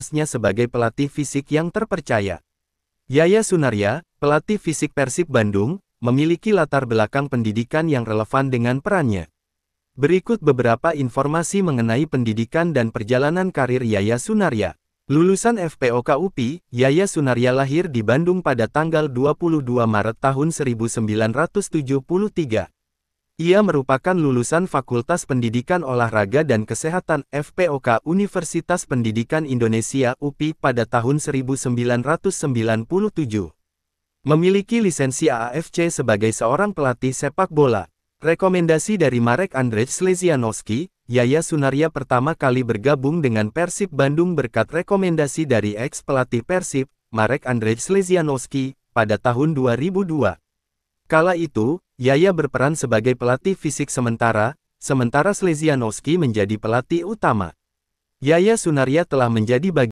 sebagai pelatih fisik yang terpercaya. Yaya Sunarya, pelatih fisik Persib Bandung, memiliki latar belakang pendidikan yang relevan dengan perannya. Berikut beberapa informasi mengenai pendidikan dan perjalanan karir Yaya Sunarya. Lulusan FPOK UPI, Yaya Sunarya lahir di Bandung pada tanggal 22 Maret tahun 1973. Ia merupakan lulusan Fakultas Pendidikan Olahraga dan Kesehatan FPOK Universitas Pendidikan Indonesia UPI pada tahun 1997. Memiliki lisensi AAFC sebagai seorang pelatih sepak bola. Rekomendasi dari Marek Andrej Slezianowski, Yaya Sunaria pertama kali bergabung dengan Persib Bandung berkat rekomendasi dari ex-pelatih Persib, Marek Andrej Slezianowski, pada tahun 2002. Kala itu, Yaya berperan sebagai pelatih fisik sementara, sementara Slezianowski menjadi pelatih utama. Yaya Sunaria telah menjadi bagian